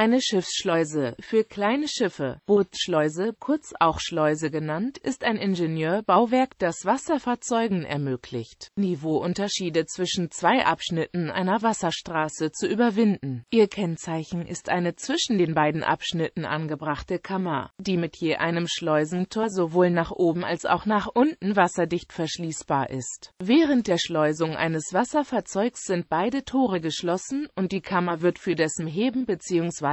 Eine Schiffsschleuse für kleine Schiffe, Bootsschleuse, kurz auch Schleuse genannt, ist ein Ingenieurbauwerk, das Wasserfahrzeugen ermöglicht, Niveauunterschiede zwischen zwei Abschnitten einer Wasserstraße zu überwinden. Ihr Kennzeichen ist eine zwischen den beiden Abschnitten angebrachte Kammer, die mit je einem Schleusentor sowohl nach oben als auch nach unten wasserdicht verschließbar ist. Während der Schleusung eines Wasserfahrzeugs sind beide Tore geschlossen und die Kammer wird für dessen Heben bzw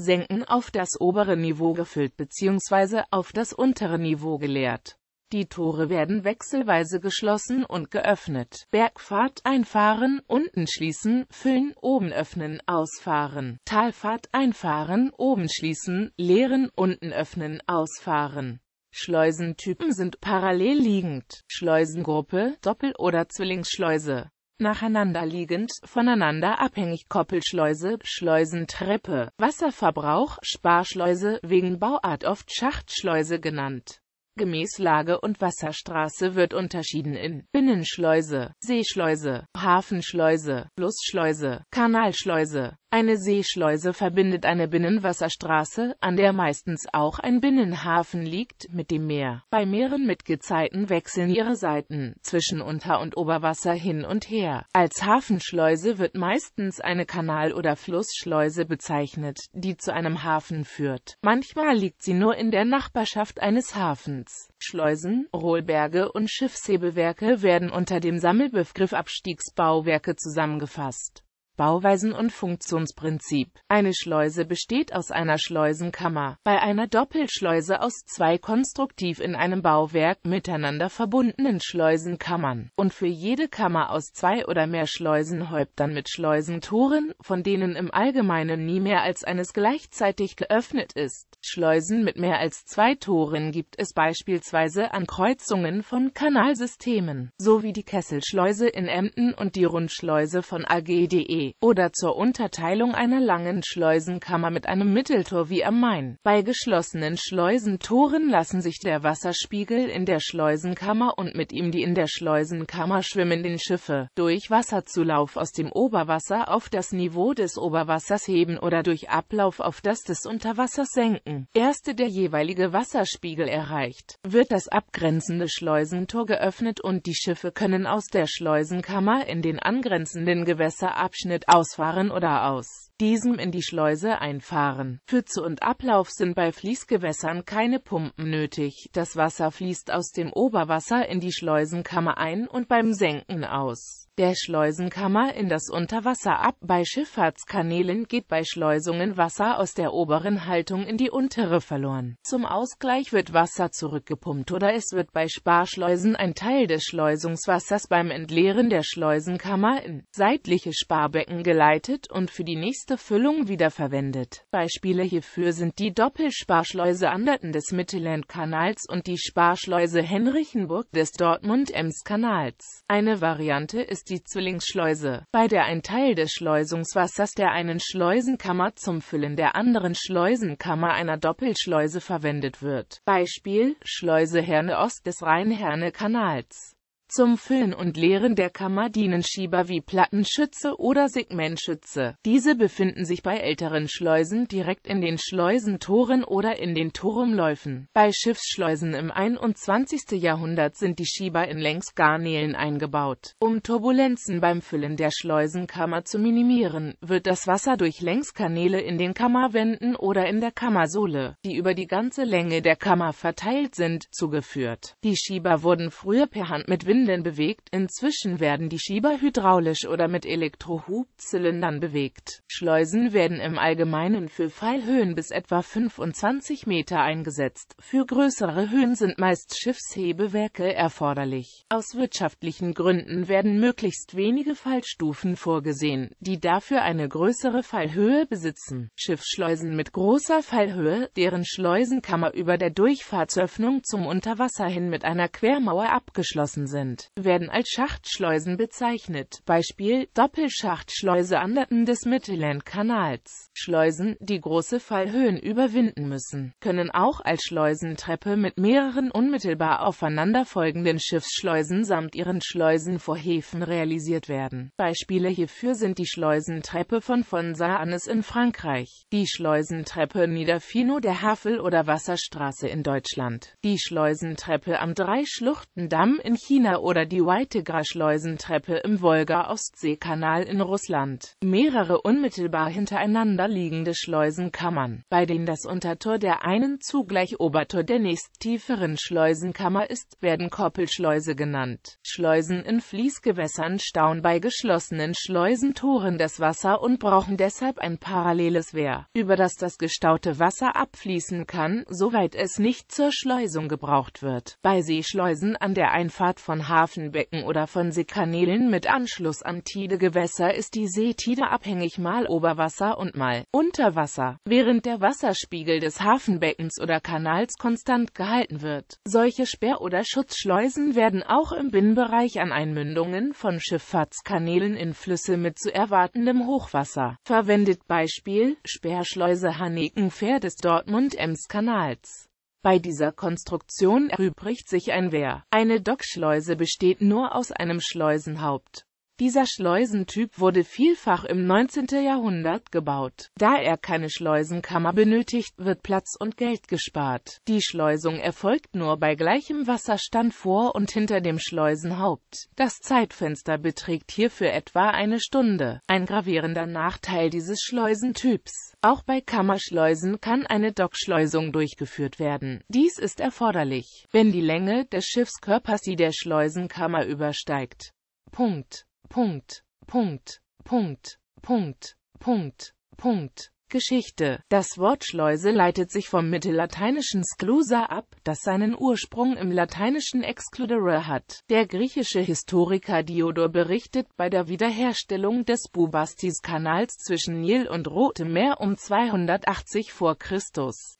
Senken auf das obere Niveau gefüllt bzw. auf das untere Niveau geleert. Die Tore werden wechselweise geschlossen und geöffnet. Bergfahrt einfahren, unten schließen, füllen, oben öffnen, ausfahren. Talfahrt einfahren, oben schließen, leeren, unten öffnen, ausfahren. Schleusentypen sind parallel liegend. Schleusengruppe, Doppel- oder Zwillingsschleuse nacheinander liegend, voneinander abhängig Koppelschleuse, Schleusentreppe, Wasserverbrauch, Sparschleuse, wegen Bauart oft Schachtschleuse genannt. Gemäß Lage und Wasserstraße wird unterschieden in Binnenschleuse, Seeschleuse, Hafenschleuse, Flussschleuse, Kanalschleuse, eine Seeschleuse verbindet eine Binnenwasserstraße, an der meistens auch ein Binnenhafen liegt, mit dem Meer. Bei Meeren mit Gezeiten wechseln ihre Seiten zwischen Unter- und Oberwasser hin und her. Als Hafenschleuse wird meistens eine Kanal- oder Flussschleuse bezeichnet, die zu einem Hafen führt. Manchmal liegt sie nur in der Nachbarschaft eines Hafens. Schleusen, Rohlberge und Schiffshebewerke werden unter dem Sammelbegriff Abstiegsbauwerke zusammengefasst. Bauweisen und Funktionsprinzip. Eine Schleuse besteht aus einer Schleusenkammer, bei einer Doppelschleuse aus zwei konstruktiv in einem Bauwerk miteinander verbundenen Schleusenkammern und für jede Kammer aus zwei oder mehr Schleusenhäuptern mit Schleusentoren, von denen im Allgemeinen nie mehr als eines gleichzeitig geöffnet ist. Schleusen mit mehr als zwei Toren gibt es beispielsweise an Kreuzungen von Kanalsystemen, sowie die Kesselschleuse in Emden und die Rundschleuse von AGDE. See oder zur Unterteilung einer langen Schleusenkammer mit einem Mitteltor wie am Main. Bei geschlossenen Schleusentoren lassen sich der Wasserspiegel in der Schleusenkammer und mit ihm die in der Schleusenkammer schwimmenden Schiffe durch Wasserzulauf aus dem Oberwasser auf das Niveau des Oberwassers heben oder durch Ablauf auf das des Unterwassers senken. Erste der jeweilige Wasserspiegel erreicht, wird das abgrenzende Schleusentor geöffnet und die Schiffe können aus der Schleusenkammer in den angrenzenden Gewässerabschnitt mit Ausfahren oder aus diesem in die Schleuse einfahren. Für Zu- und Ablauf sind bei Fließgewässern keine Pumpen nötig. Das Wasser fließt aus dem Oberwasser in die Schleusenkammer ein und beim Senken aus der Schleusenkammer in das Unterwasser ab. Bei Schifffahrtskanälen geht bei Schleusungen Wasser aus der oberen Haltung in die untere verloren. Zum Ausgleich wird Wasser zurückgepumpt oder es wird bei Sparschleusen ein Teil des Schleusungswassers beim Entleeren der Schleusenkammer in seitliche Sparbecken geleitet und für die nächste Füllung wiederverwendet. Beispiele hierfür sind die Doppelsparschleuse Anderten des Mittellandkanals und die Sparschleuse Henrichenburg des Dortmund-Ems-Kanals. Eine Variante ist die Zwillingsschleuse, bei der ein Teil des Schleusungswassers der einen Schleusenkammer zum Füllen der anderen Schleusenkammer einer Doppelschleuse verwendet wird. Beispiel: Schleuse Herne Ost des Rhein-Herne-Kanals zum Füllen und Leeren der Kammer dienen Schieber wie Plattenschütze oder Segmentschütze. Diese befinden sich bei älteren Schleusen direkt in den Schleusentoren oder in den Turmläufen. Bei Schiffsschleusen im 21. Jahrhundert sind die Schieber in Längsgarnelen eingebaut. Um Turbulenzen beim Füllen der Schleusenkammer zu minimieren, wird das Wasser durch Längskanäle in den Kammerwänden oder in der Kammersohle, die über die ganze Länge der Kammer verteilt sind, zugeführt. Die Schieber wurden früher per Hand mit Wind Zylindern bewegt, inzwischen werden die Schieber hydraulisch oder mit Elektrohubzylindern bewegt. Schleusen werden im Allgemeinen für Fallhöhen bis etwa 25 Meter eingesetzt, für größere Höhen sind meist Schiffshebewerke erforderlich. Aus wirtschaftlichen Gründen werden möglichst wenige Fallstufen vorgesehen, die dafür eine größere Fallhöhe besitzen. Schiffsschleusen mit großer Fallhöhe, deren Schleusenkammer über der Durchfahrtsöffnung zum Unterwasser hin mit einer Quermauer abgeschlossen sind genannt, werden als Schachtschleusen bezeichnet. Beispiel Doppelschachtschleuse an der des Mittellandkanals. Schleusen, die große Fallhöhen überwinden müssen, können auch als Schleusentreppe mit mehreren unmittelbar aufeinanderfolgenden Schiffsschleusen samt ihren Schleusen vor Häfen realisiert werden. Beispiele hierfür sind die Schleusentreppe von Fonsanes in Frankreich, die Schleusentreppe Niederfino der Havel oder Wasserstraße in Deutschland, die Schleusentreppe am Dreischluchtendamm in China oder die Whitegra-Schleusentreppe im Wolga-Ostseekanal in Russland. Mehrere unmittelbar hintereinander liegende Schleusenkammern, bei denen das Untertor der einen zugleich Obertor der nächst tieferen Schleusenkammer ist, werden Koppelschleuse genannt. Schleusen in Fließgewässern stauen bei geschlossenen Schleusentoren das Wasser und brauchen deshalb ein paralleles Wehr, über das das gestaute Wasser abfließen kann, soweit es nicht zur Schleusung gebraucht wird. Bei Seeschleusen an der Einfahrt von Hafenbecken oder von Seekanälen mit Anschluss an Tidegewässer ist die Seetide abhängig mal Oberwasser und mal Unterwasser, während der Wasserspiegel des Hafenbeckens oder Kanals konstant gehalten wird. Solche Sperr- oder Schutzschleusen werden auch im Binnenbereich an Einmündungen von Schifffahrtskanälen in Flüsse mit zu erwartendem Hochwasser verwendet. Beispiel Sperrschleuse Haneken-Fähr des Dortmund-Ems-Kanals. Bei dieser Konstruktion erübrigt sich ein Wehr. Eine Dockschleuse besteht nur aus einem Schleusenhaupt dieser Schleusentyp wurde vielfach im 19. Jahrhundert gebaut. Da er keine Schleusenkammer benötigt, wird Platz und Geld gespart. Die Schleusung erfolgt nur bei gleichem Wasserstand vor und hinter dem Schleusenhaupt. Das Zeitfenster beträgt hierfür etwa eine Stunde. Ein gravierender Nachteil dieses Schleusentyps. Auch bei Kammerschleusen kann eine Dockschleusung durchgeführt werden. Dies ist erforderlich, wenn die Länge des Schiffskörpers die der Schleusenkammer übersteigt. Punkt. Punkt, Punkt, Punkt, Punkt, Punkt, Punkt. Geschichte. Das Wort Schleuse leitet sich vom mittellateinischen Sklusa ab, das seinen Ursprung im lateinischen excludere hat. Der griechische Historiker Diodor berichtet, bei der Wiederherstellung des Bubastis-Kanals zwischen Nil und Rotem Meer um 280 v. Chr.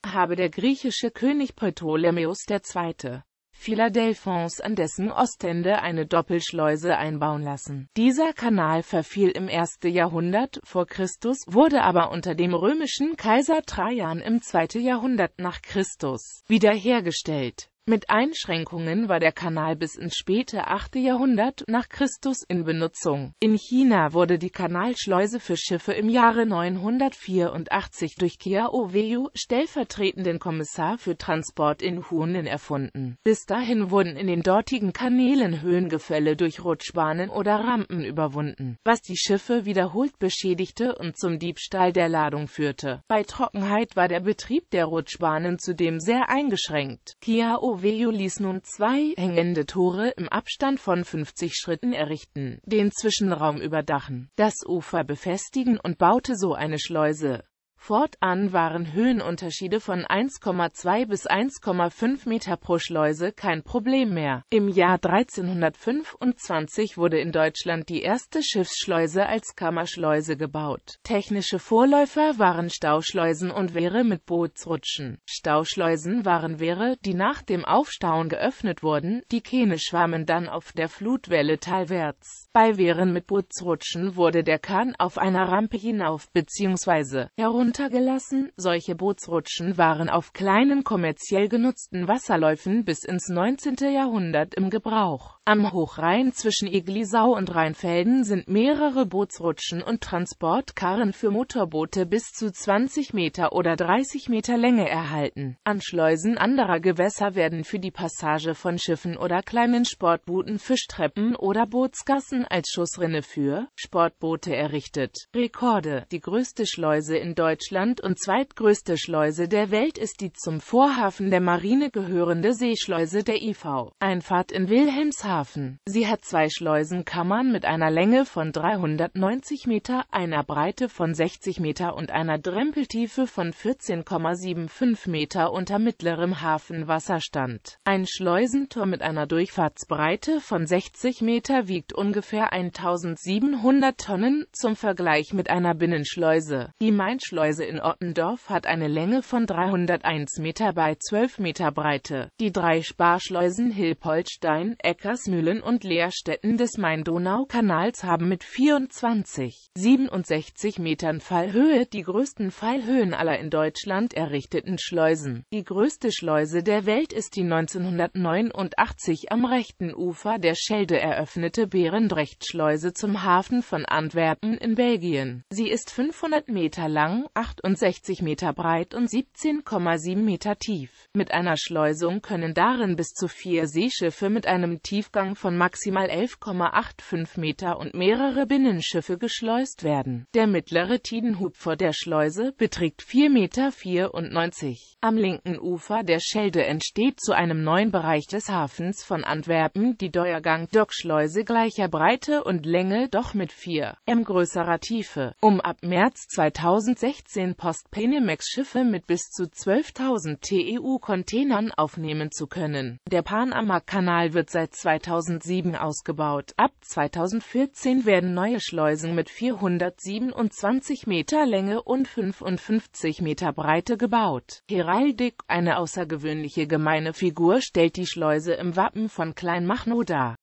habe der griechische König Ptolemäus II Philadelphons an dessen Ostende eine Doppelschleuse einbauen lassen. Dieser Kanal verfiel im 1. Jahrhundert vor Christus, wurde aber unter dem römischen Kaiser Trajan im 2. Jahrhundert nach Christus wiederhergestellt mit Einschränkungen war der Kanal bis ins späte 8. Jahrhundert nach Christus in Benutzung. In China wurde die Kanalschleuse für Schiffe im Jahre 984 durch Kiao Weiyu, stellvertretenden Kommissar für Transport in Hunan, erfunden. Bis dahin wurden in den dortigen Kanälen Höhengefälle durch Rutschbahnen oder Rampen überwunden, was die Schiffe wiederholt beschädigte und zum Diebstahl der Ladung führte. Bei Trockenheit war der Betrieb der Rutschbahnen zudem sehr eingeschränkt. Qiao Coveo ließ nun zwei hängende Tore im Abstand von 50 Schritten errichten, den Zwischenraum überdachen, das Ufer befestigen und baute so eine Schleuse Fortan waren Höhenunterschiede von 1,2 bis 1,5 Meter pro Schleuse kein Problem mehr. Im Jahr 1325 wurde in Deutschland die erste Schiffsschleuse als Kammerschleuse gebaut. Technische Vorläufer waren Stauschleusen und Wehre mit Bootsrutschen. Stauschleusen waren Wehre, die nach dem Aufstauen geöffnet wurden, die Kähne schwammen dann auf der Flutwelle talwärts bei Wehren mit Bootsrutschen wurde der Kahn auf einer Rampe hinauf bzw. heruntergelassen. Solche Bootsrutschen waren auf kleinen kommerziell genutzten Wasserläufen bis ins 19. Jahrhundert im Gebrauch. Am Hochrhein zwischen Eglisau und Rheinfelden sind mehrere Bootsrutschen und Transportkarren für Motorboote bis zu 20 Meter oder 30 Meter Länge erhalten. An Schleusen anderer Gewässer werden für die Passage von Schiffen oder kleinen Sportbooten Fischtreppen oder Bootsgassen als Schussrinne für Sportboote errichtet. Rekorde Die größte Schleuse in Deutschland und zweitgrößte Schleuse der Welt ist die zum Vorhafen der Marine gehörende Seeschleuse der IV. Einfahrt in Wilhelmshaven. Sie hat zwei Schleusenkammern mit einer Länge von 390 Meter, einer Breite von 60 Meter und einer Drempeltiefe von 14,75 Meter unter mittlerem Hafenwasserstand. Ein Schleusentor mit einer Durchfahrtsbreite von 60 Meter wiegt ungefähr ungefähr 1700 Tonnen, zum Vergleich mit einer Binnenschleuse. Die Mainschleuse in Ottendorf hat eine Länge von 301 Meter bei 12 Meter Breite. Die drei Sparschleusen Hilpoltstein, Eckersmühlen und Leerstätten des Main-Donau-Kanals haben mit 24, 67 Metern Fallhöhe die größten Fallhöhen aller in Deutschland errichteten Schleusen. Die größte Schleuse der Welt ist die 1989 am rechten Ufer der Schelde eröffnete Bären utrecht zum Hafen von Antwerpen in Belgien. Sie ist 500 Meter lang, 68 Meter breit und 17,7 Meter tief. Mit einer Schleusung können darin bis zu vier Seeschiffe mit einem Tiefgang von maximal 11,85 Meter und mehrere Binnenschiffe geschleust werden. Der mittlere Tidenhub vor der Schleuse beträgt 4,94 Meter. Am linken Ufer der Schelde entsteht zu einem neuen Bereich des Hafens von Antwerpen die Deuergang-Dockschleuse gleicher Breite Breite und Länge doch mit 4 m größerer Tiefe, um ab März 2016 Post-Penemex-Schiffe mit bis zu 12.000 TEU-Containern aufnehmen zu können. Der Panama-Kanal wird seit 2007 ausgebaut. Ab 2014 werden neue Schleusen mit 427 Meter Länge und 55 Meter Breite gebaut. Heraldik, eine außergewöhnliche gemeine Figur, stellt die Schleuse im Wappen von Kleinmachno dar.